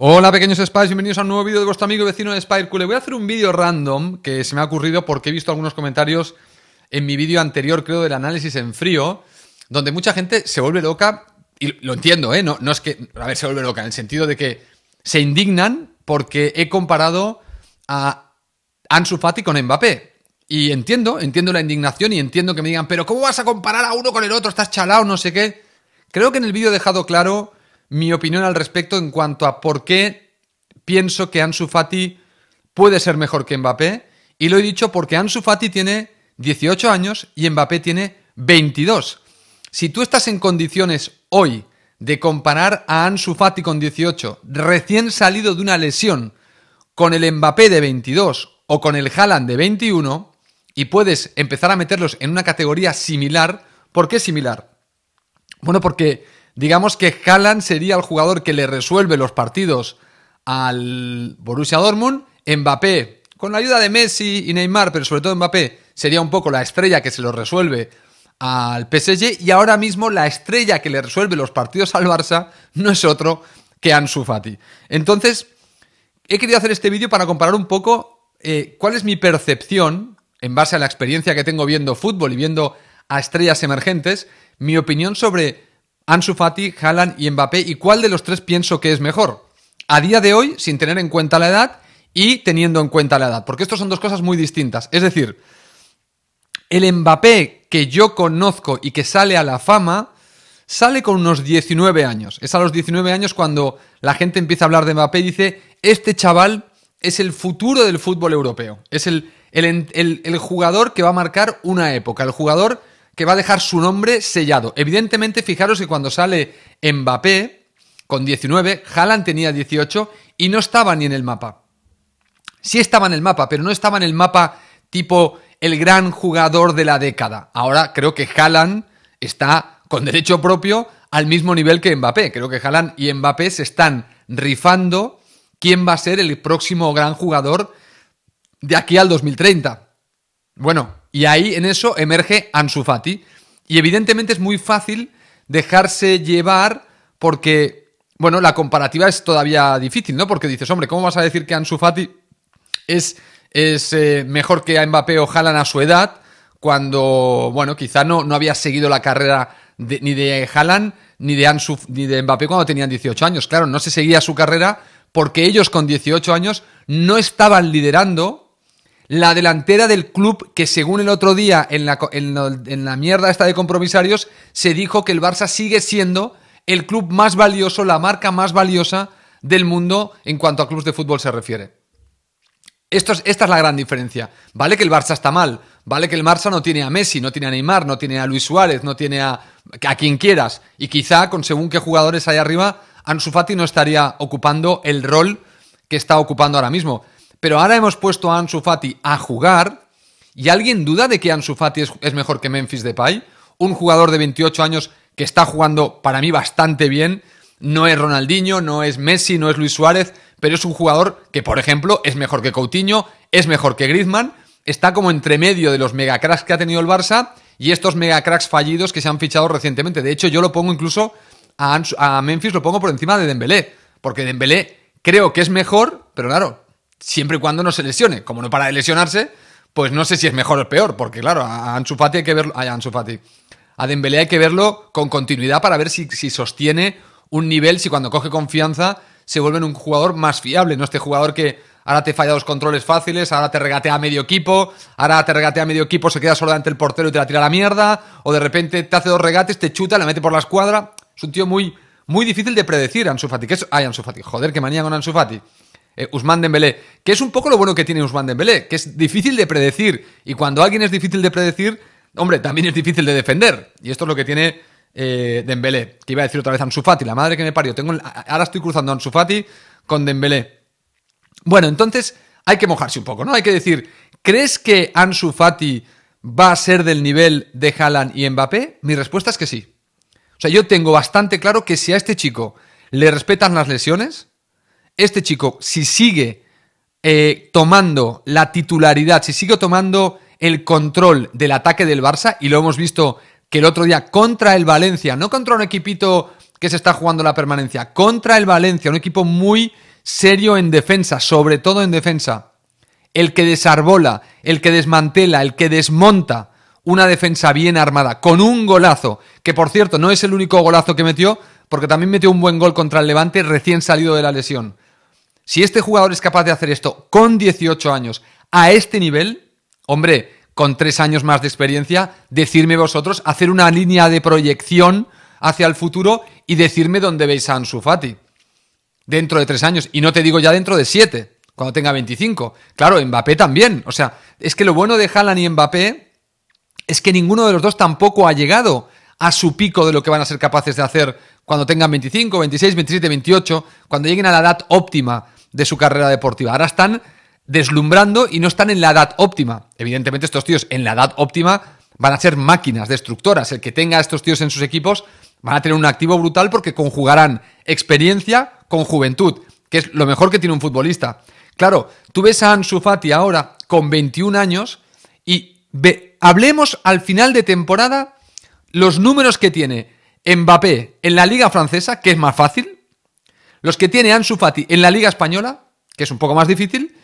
Hola pequeños Spies, bienvenidos a un nuevo vídeo de vuestro amigo y vecino de Spirecule. voy a hacer un vídeo random que se me ha ocurrido porque he visto algunos comentarios en mi vídeo anterior, creo, del análisis en frío, donde mucha gente se vuelve loca, y lo entiendo, ¿eh? No, no es que, a ver, se vuelve loca, en el sentido de que se indignan porque he comparado a Ansu Fati con Mbappé. Y entiendo, entiendo la indignación y entiendo que me digan, pero ¿cómo vas a comparar a uno con el otro? Estás chalado, no sé qué. Creo que en el vídeo he dejado claro mi opinión al respecto en cuanto a por qué pienso que Ansu Fati puede ser mejor que Mbappé. Y lo he dicho porque Ansu Fati tiene 18 años y Mbappé tiene 22. Si tú estás en condiciones hoy de comparar a Ansu Fati con 18, recién salido de una lesión, con el Mbappé de 22 o con el Haaland de 21, y puedes empezar a meterlos en una categoría similar, ¿por qué similar? Bueno, porque Digamos que Haaland sería el jugador que le resuelve los partidos al Borussia Dortmund. Mbappé, con la ayuda de Messi y Neymar, pero sobre todo Mbappé, sería un poco la estrella que se lo resuelve al PSG. Y ahora mismo la estrella que le resuelve los partidos al Barça no es otro que Ansu Fati. Entonces, he querido hacer este vídeo para comparar un poco eh, cuál es mi percepción, en base a la experiencia que tengo viendo fútbol y viendo a estrellas emergentes, mi opinión sobre Ansu Fati, Haaland y Mbappé y cuál de los tres pienso que es mejor. A día de hoy, sin tener en cuenta la edad y teniendo en cuenta la edad, porque estos son dos cosas muy distintas. Es decir, el Mbappé que yo conozco y que sale a la fama sale con unos 19 años. Es a los 19 años cuando la gente empieza a hablar de Mbappé y dice, este chaval es el futuro del fútbol europeo, es el, el jugador que va a marcar una época, el jugador que va a dejar su nombre sellado. Evidentemente, fijaros que cuando sale Mbappé con 19, Haaland tenía 18 y no estaba ni en el mapa. Sí estaba en el mapa, pero no estaba en el mapa tipo el gran jugador de la década. Ahora creo que Haaland está con derecho propio al mismo nivel que Mbappé. Creo que Haaland y Mbappé se están rifando quién va a ser el próximo gran jugador de aquí al 2030. Bueno, y ahí en eso emerge Ansu Fati. Y evidentemente es muy fácil dejarse llevar porque, bueno, la comparativa es todavía difícil, ¿no? Porque dices, hombre, ¿cómo vas a decir que Ansu Fati es, es eh, mejor que a Mbappé o Haaland a su edad? Cuando, bueno, quizá no, no había seguido la carrera ni de Haaland ni de Ansu, ni de Mbappé cuando tenían 18 años. Claro, no se seguía su carrera porque ellos con 18 años no estaban liderando la delantera del club que según el otro día en la, mierda esta de compromisarios se dijo que el Barça sigue siendo el club más valioso, la marca más valiosa del mundo en cuanto a clubes de fútbol se refiere. Esto esta es la gran diferencia. Vale que el Barça está mal, vale que el Barça no tiene a Messi, no tiene a Neymar, no tiene a Luis Suárez, no tiene a, a quien quieras. Y quizá, con según qué jugadores hay arriba, Ansu no estaría ocupando el rol que está ocupando ahora mismo. Pero ahora hemos puesto a Ansu Fati a jugar y alguien duda de que Ansu Fati es, mejor que Memphis Depay, un jugador de 28 años que está jugando para mí bastante bien. No es Ronaldinho, no es Messi, no es Luis Suárez, pero es un jugador que, por ejemplo, es mejor que Coutinho, es mejor que Griezmann, está como entre medio de los megacracks que ha tenido el Barça y estos megacracks fallidos que se han fichado recientemente. De hecho, yo lo pongo incluso a, a Memphis, lo pongo por encima de Dembélé, porque Dembélé creo que es mejor, pero claro, siempre y cuando no se lesione. Como no para de lesionarse, pues no sé si es mejor o peor, porque claro, a Ansu hay que verlo, a Ansu a hay que verlo con continuidad para ver si, sostiene un nivel, si cuando coge confianza se vuelve un jugador más fiable, no este jugador que ahora te falla dos controles fáciles, ahora te regatea a medio equipo, ahora te regatea a medio equipo, se queda solo ante el portero y te la tira a la mierda, o de repente te hace dos regates, te chuta, la mete por la escuadra. Es un tío muy, muy difícil de predecir, Ansu es, ay, Ansu Fati, joder, qué manía con Ansu eh, Usman Dembélé, que es un poco lo bueno que tiene Usman Dembélé, que es difícil de predecir y cuando alguien es difícil de predecir, hombre, también es difícil de defender y esto es lo que tiene eh, Dembélé, que iba a decir otra vez Ansu Fati, la madre que me parió, tengo, ahora estoy cruzando Ansu Fati con Dembélé. Bueno, entonces hay que mojarse un poco, ¿no? Hay que decir, ¿crees que Ansu Fati va a ser del nivel de Haaland y Mbappé? Mi respuesta es que sí. O sea, yo tengo bastante claro que si a este chico le respetan las lesiones, este chico, si sigue eh, tomando la titularidad, si sigue tomando el control del ataque del Barça, y lo hemos visto que el otro día contra el Valencia, no contra un equipito que se está jugando la permanencia, contra el Valencia, un equipo muy serio en defensa, sobre todo en defensa, el que desarbola, el que desmantela, el que desmonta una defensa bien armada, con un golazo, que por cierto no es el único golazo que metió, porque también metió un buen gol contra el Levante recién salido de la lesión. Si este jugador es capaz de hacer esto con 18 años a este nivel, hombre, con tres años más de experiencia, decirme vosotros, hacer una línea de proyección hacia el futuro y decirme dónde veis a Ansu Fati dentro de tres años. Y no te digo ya dentro de siete, cuando tenga 25. Claro, Mbappé también. O sea, es que lo bueno de Haaland y Mbappé es que ninguno de los dos tampoco ha llegado a su pico de lo que van a ser capaces de hacer cuando tengan 25, 26, 27, 28, cuando lleguen a la edad óptima de su carrera deportiva. Ahora están deslumbrando y no están en la edad óptima. Evidentemente estos tíos en la edad óptima van a ser máquinas destructoras. El que tenga a estos tíos en sus equipos van a tener un activo brutal porque conjugarán experiencia con juventud, que es lo mejor que tiene un futbolista. Claro, tú ves a Ansu Fati ahora con 21 años y hablemos al final de temporada los números que tiene Mbappé en la liga francesa, que es más fácil, los que tiene Ansu Fati en la Liga Española, que es un poco más difícil,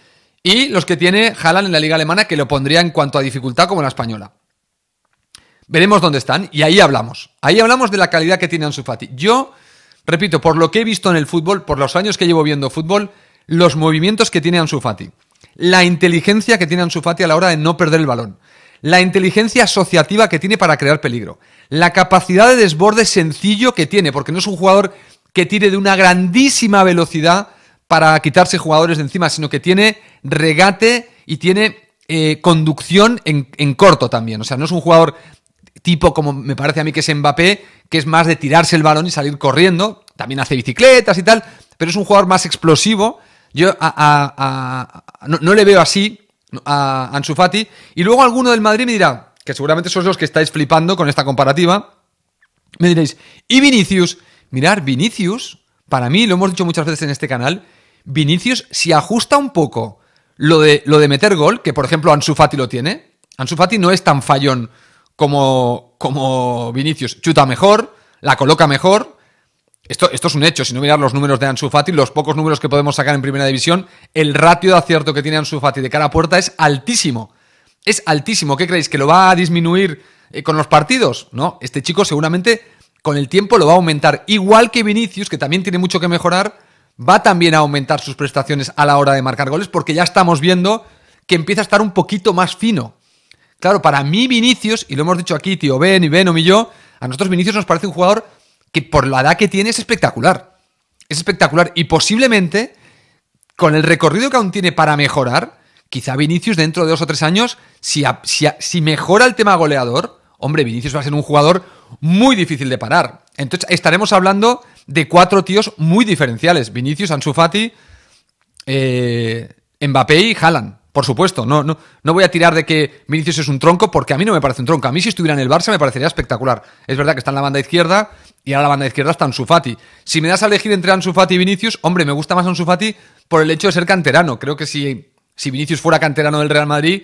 y los que tiene Haaland en la Liga Alemana, que lo pondría en cuanto a dificultad como la Española. Veremos dónde están y ahí hablamos. Ahí hablamos de la calidad que tiene Ansu Fati. Yo, repito, por lo que he visto en el fútbol, por los años que llevo viendo fútbol, los movimientos que tiene Ansu Fati, la inteligencia que tiene Ansu Fati a la hora de no perder el balón, la inteligencia asociativa que tiene para crear peligro, la capacidad de desborde sencillo que tiene, porque no es un jugador que tire de una grandísima velocidad para quitarse jugadores de encima, sino que tiene regate y tiene eh, conducción en, corto también. O sea, no es un jugador tipo como me parece a mí que es Mbappé, que es más de tirarse el balón y salir corriendo. También hace bicicletas y tal, pero es un jugador más explosivo. Yo no, le veo así a Ansu Fati. Y luego alguno del Madrid me dirá, que seguramente sois los que estáis flipando con esta comparativa, me diréis, ¿y Vinicius? Mirar, Vinicius, para mí, lo hemos dicho muchas veces en este canal, Vinicius, si ajusta un poco lo de, lo de meter gol, que por ejemplo Ansu Fati lo tiene, Ansu Fati no es tan fallón como, como Vinicius, chuta mejor, la coloca mejor. Esto, esto es un hecho, si no mirar los números de Ansu Fati, los pocos números que podemos sacar en primera división, el ratio de acierto que tiene Ansu Fati de cara a puerta es altísimo. Es altísimo. ¿Qué creéis? ¿Que lo va a disminuir eh, con los partidos? No, este chico seguramente con el tiempo lo va a aumentar. Igual que Vinicius, que también tiene mucho que mejorar, va también a aumentar sus prestaciones a la hora de marcar goles, porque ya estamos viendo que empieza a estar un poquito más fino. Claro, para mí Vinicius, y lo hemos dicho aquí, tío Ben y o y yo, a nosotros Vinicius nos parece un jugador que por la edad que tiene es espectacular. Es espectacular. Y posiblemente, con el recorrido que aún tiene para mejorar, quizá Vinicius dentro de dos o tres años, si, si mejora el tema goleador, hombre, Vinicius va a ser un jugador muy difícil de parar. Entonces estaremos hablando de cuatro tíos muy diferenciales. Vinicius, Ansu Fati, eh, Mbappé y Haaland. Por supuesto, no, no, no voy a tirar de que Vinicius es un tronco, porque a mí no me parece un tronco. A mí si estuviera en el Barça me parecería espectacular. Es verdad que está en la banda izquierda y ahora la banda izquierda está Ansu Fati. Si me das a elegir entre Ansu Fati y Vinicius, hombre, me gusta más Ansu Fati por el hecho de ser canterano. Creo que si, si Vinicius fuera canterano del Real Madrid,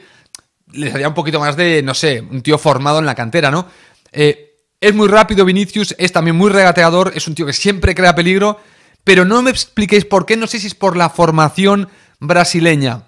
les daría un poquito más de, no sé, un tío formado en la cantera, ¿no? Eh, es muy rápido Vinicius, es también muy regateador, es un tío que siempre crea peligro, pero no me expliquéis por qué, no sé si es por la formación brasileña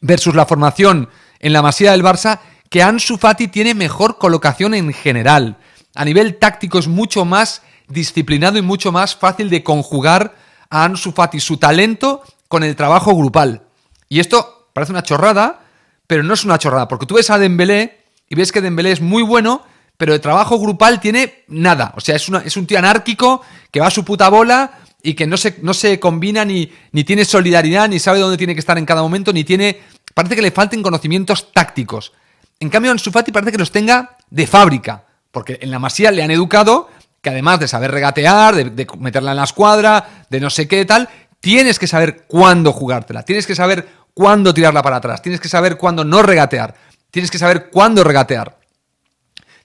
versus la formación en la masía del Barça, que Ansu Fati tiene mejor colocación en general. A nivel táctico es mucho más disciplinado y mucho más fácil de conjugar a Ansu Fati su talento con el trabajo grupal. Y esto parece una chorrada, pero no es una chorrada, porque tú ves a Dembélé y ves que Dembélé es muy bueno, pero de trabajo grupal tiene nada. O sea, es, un tío anárquico que va a su puta bola y que no se, no se combina ni, ni tiene solidaridad, ni sabe dónde tiene que estar en cada momento, ni tiene... Parece que le falten conocimientos tácticos. En cambio, Ansu Fati parece que los tenga de fábrica, porque en la Masía le han educado que además de saber regatear, de, de meterla en la escuadra, de no sé qué tal, tienes que saber cuándo jugártela, tienes que saber cuándo tirarla para atrás, tienes que saber cuándo no regatear, tienes que saber cuándo regatear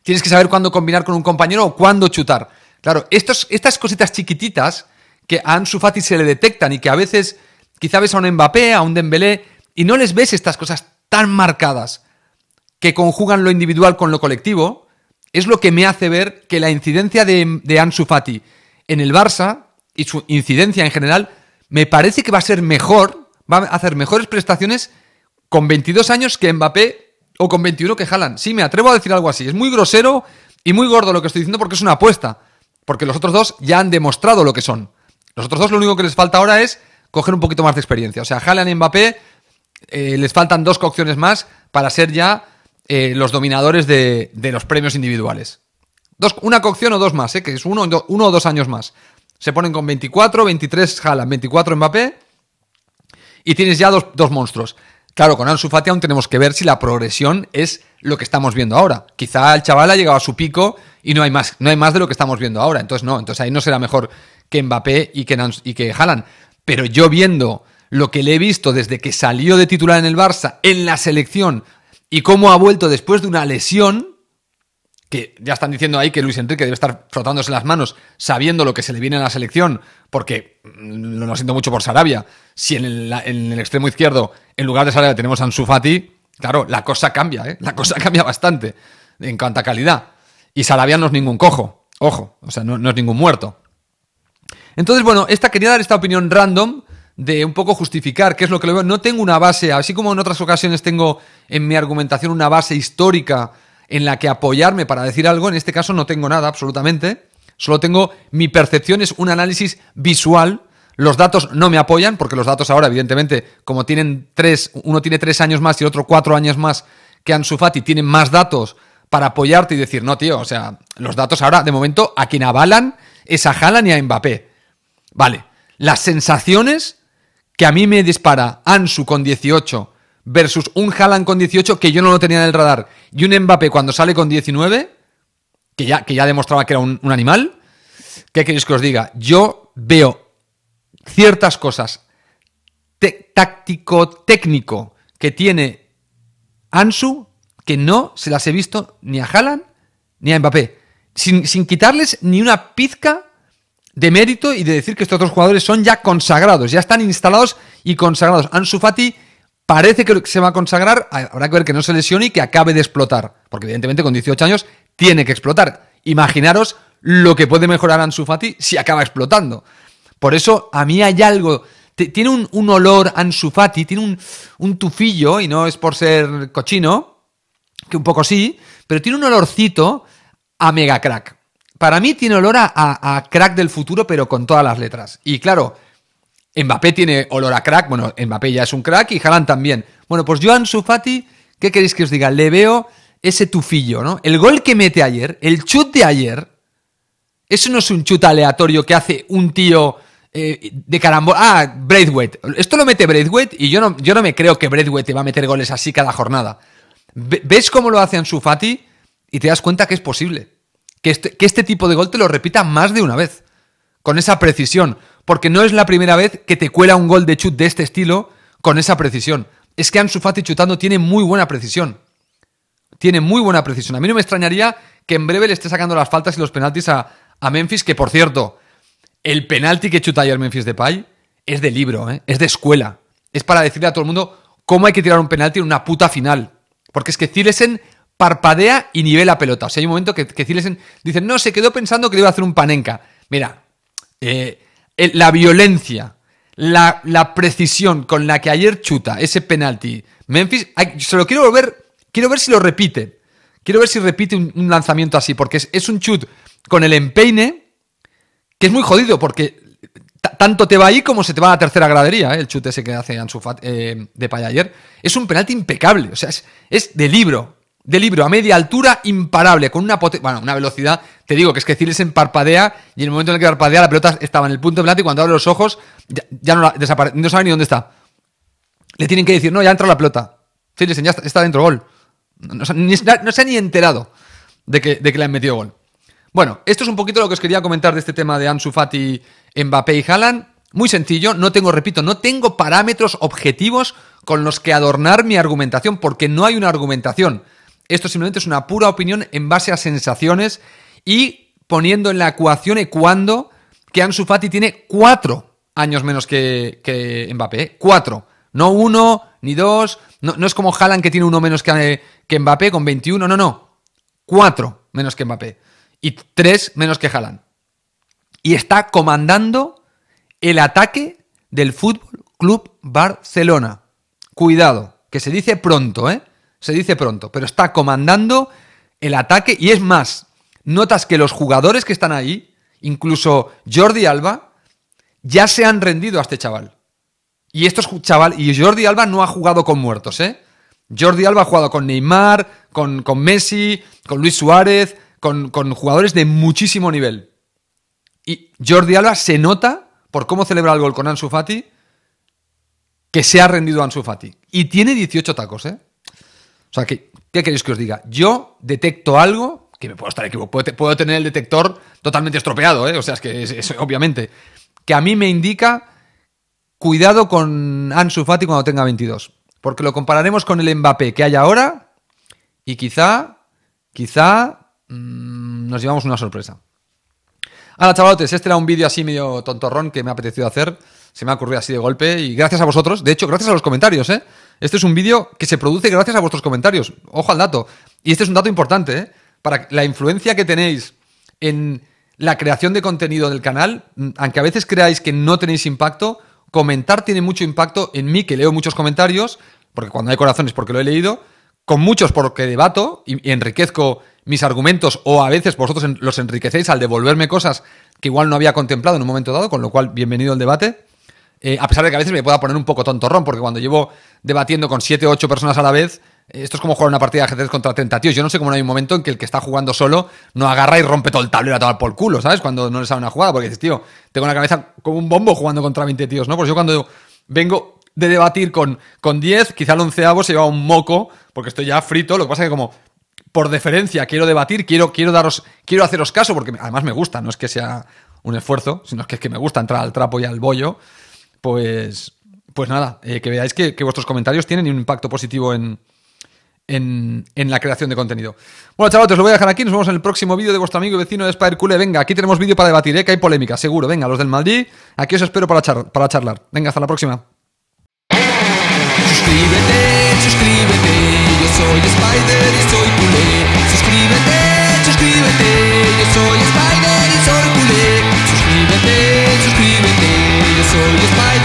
tienes que saber cuándo combinar con un compañero o cuándo chutar. Claro, estas cositas chiquititas que a Ansu Fati se le detectan y que a veces quizá ves a un Mbappé, a un Dembélé y no les ves estas cosas tan marcadas que conjugan lo individual con lo colectivo, es lo que me hace ver que la incidencia de, de Ansu Fati en el Barça y su incidencia en general me parece que va a ser mejor, va a hacer mejores prestaciones con 22 años que Mbappé o con 21 que jalan. Sí, me atrevo a decir algo así. Es muy grosero y muy gordo lo que estoy diciendo porque es una apuesta. Porque los otros dos ya han demostrado lo que son. Los otros dos lo único que les falta ahora es coger un poquito más de experiencia. O sea, jalan y Mbappé eh, les faltan dos cocciones más para ser ya eh, los dominadores de, los premios individuales. Dos, una cocción o dos más, eh, que es uno, uno, o dos años más. Se ponen con 24, 23 jalan 24 Mbappé y tienes ya dos, dos monstruos. Claro, con Ansu Fati aún tenemos que ver si la progresión es lo que estamos viendo ahora. Quizá el chaval ha llegado a su pico y no hay más, no hay más de lo que estamos viendo ahora. Entonces no, entonces ahí no será mejor que Mbappé y que, y que Haaland. Pero yo viendo lo que le he visto desde que salió de titular en el Barça, en la selección, y cómo ha vuelto después de una lesión, que ya están diciendo ahí que Luis Enrique debe estar frotándose las manos sabiendo lo que se le viene a la selección, porque mm, lo siento mucho por Sarabia. Si en el, extremo izquierdo, en lugar de Sarabia, tenemos a Ansu Fati, claro, la cosa cambia, ¿eh? la cosa cambia bastante en cuanto a calidad. Y Sarabia no es ningún cojo, ojo, o sea, no, es ningún muerto. Entonces, bueno, esta, quería dar esta opinión random de un poco justificar qué es lo que lo veo. No tengo una base, así como en otras ocasiones tengo en mi argumentación una base histórica en la que apoyarme para decir algo. En este caso no tengo nada absolutamente. Solo tengo mi percepción, es un análisis visual. Los datos no me apoyan, porque los datos ahora, evidentemente, como tienen tres, uno tiene tres años más y el otro cuatro años más que Ansu Fati, tienen más datos para apoyarte y decir, no, tío, o sea, los datos ahora, de momento, a quien avalan es a Haaland y a Mbappé. Vale, las sensaciones que a mí me dispara Ansu con 18 versus un Haaland con 18 que yo no lo tenía en el radar y un Mbappé cuando sale con 19, que ya, que ya demostraba que era un, animal, ¿qué queréis que os diga? Yo veo ciertas cosas táctico-técnico que tiene Ansu que no se las he visto ni a Haaland ni a Mbappé. Sin, sin quitarles ni una pizca de mérito y de decir que estos otros jugadores son ya consagrados, ya están instalados y consagrados. Ansu Fati Parece que se va a consagrar, habrá que ver que no se lesione y que acabe de explotar, porque evidentemente con 18 años tiene que explotar. Imaginaros lo que puede mejorar Ansu Fati si acaba explotando. Por eso a mí hay algo tiene un, olor Ansu Fati, tiene un, tufillo, y no es por ser cochino, que un poco sí, pero tiene un olorcito a mega crack. Para mí tiene olor a, crack del futuro, pero con todas las letras. Y claro, Mbappé tiene olor a crack, bueno, Mbappé ya es un crack y Haaland también. Bueno, pues Joan Sufati, ¿qué queréis que os diga? Le veo ese tufillo, ¿no? El gol que mete ayer, el chut de ayer, eso no es un chut aleatorio que hace un tío eh, de carambola. Ah, Braithwaite. Esto lo mete Braithwaite y yo no, yo no me creo que Braithwaite te va a meter goles así cada jornada. ¿Ves cómo lo hace Ansufati? Y te das cuenta que es posible. Este, que este tipo de gol te lo repita más de una vez. Con esa precisión porque no es la primera vez que te cuela un gol de chut de este estilo con esa precisión. Es que Ansu Fati chutando tiene muy buena precisión. Tiene muy buena precisión. A mí no me extrañaría que en breve le esté sacando las faltas y los penaltis a, Memphis, que por cierto, el penalti que chuta el Memphis Depay es de libro, ¿eh? es de escuela. Es para decirle a todo el mundo cómo hay que tirar un penalti en una puta final. Porque es que Cilesen parpadea y nivela pelota. O sea, hay un momento que, que dice, no, se quedó pensando que le iba a hacer un panenca. Mira, eh, eh, la violencia, la, precisión con la que ayer chuta ese penalti. Memphis, se lo quiero ver, quiero ver si lo repite. Quiero ver si repite un, lanzamiento así, porque es, un chut con el empeine que es muy jodido, porque tanto te va ahí como se te va a la tercera gradería, eh, el chute ese que hace Ansu eh, de paya ayer. Es un penalti impecable, o sea, es, es de libro de libro a media altura imparable, con una bueno, una velocidad, te digo, que es que en parpadea y en el momento en el que parpadea la pelota estaba en el punto de plata y cuando abre los ojos ya, no, la, no sabe ni dónde está. Le tienen que decir, no, ya entra la pelota. Cilesen ya está, dentro gol. No, se ha ni enterado de que, de que le han metido gol. Bueno, esto es un poquito lo que os quería comentar de este tema de Ansu Fati, Mbappé y Haaland. Muy sencillo, no tengo, repito, no tengo parámetros objetivos con los que adornar mi argumentación, porque no hay una argumentación. Esto simplemente es una pura opinión en base a sensaciones y poniendo en la ecuación cuando que Ansu Fati tiene cuatro años menos que, Mbappé. ¿eh? Cuatro. No uno, ni dos. No, es como Haaland que tiene uno menos que, que Mbappé con 21. No, no. Cuatro menos que Mbappé. Y tres menos que Haaland. Y está comandando el ataque del Fútbol Club Barcelona. Cuidado, que se dice pronto, ¿eh? se dice pronto, pero está comandando el ataque y es más, notas que los jugadores que están ahí, incluso Jordi Alba, ya se han rendido a este chaval. Y chaval, y Jordi Alba no ha jugado con muertos, ¿eh? Jordi Alba ha jugado con Neymar, con, Messi, con Luis Suárez, con, con jugadores de muchísimo nivel. Y Jordi Alba se nota, por cómo celebra el gol con Ansu Fati, que se ha rendido a Ansu Fati. Y tiene 18 tacos, ¿eh? O sea, ¿qué, queréis que os diga? Yo detecto algo que me puedo estar equivocado. Puedo, tener el detector totalmente estropeado, ¿eh? O sea, es que es, obviamente. Que a mí me indica cuidado con Ansu Fati cuando tenga 22. Porque lo compararemos con el Mbappé que hay ahora y quizá, quizá mm, nos llevamos una sorpresa. Ahora, chavalotes, este era un vídeo así medio tontorrón que me ha apetecido hacer. Se me ha ocurrido así de golpe y gracias a vosotros. De hecho, gracias a los comentarios, ¿eh? Este es un vídeo que se produce gracias a vuestros comentarios. Ojo al dato. Y este es un dato importante, ¿eh? Para la influencia que tenéis en la creación de contenido del canal, mm, aunque a veces creáis que no tenéis impacto, comentar tiene mucho impacto en mí, que leo muchos comentarios, porque cuando hay corazones porque lo he leído, con muchos porque debato y, enriquezco mis argumentos o a veces vosotros los enriquecéis al devolverme cosas que igual no había contemplado en un momento dado, con lo cual bienvenido al debate. Eh, a pesar de que a veces me pueda poner un poco tontorrón, porque cuando llevo debatiendo con 7 o 8 personas a la vez, eh, esto es como jugar una partida de ajedrez contra 30 tíos. Yo no sé cómo no hay un momento en que el que está jugando solo no agarra y rompe todo el tablero a tomar por culo, ¿sabes? Cuando no le sale una jugada, porque dices, tío, tengo la cabeza como un bombo jugando contra 20 tíos, ¿no? Pues yo cuando vengo de debatir con, con 10, quizá el onceavo se lleva un moco, porque estoy ya frito. Lo que pasa es que como por deferencia quiero debatir, quiero, quiero daros, quiero haceros caso, porque además me gusta, no es que sea un esfuerzo, sino que es que me gusta entrar al trapo y al bollo. Pues, pues nada, eh, que veáis que, vuestros comentarios tienen un impacto positivo en, la creación de contenido. Bueno, chavales, os lo voy a dejar aquí. Nos vemos en el próximo vídeo de vuestro amigo y vecino de Spider Cule. Venga, aquí tenemos vídeo para debatir, ¿eh? que hay polémica, seguro. Venga, los del Maldí. aquí os espero para, para charlar. Venga, hasta la próxima. Suscríbete, soy So you fight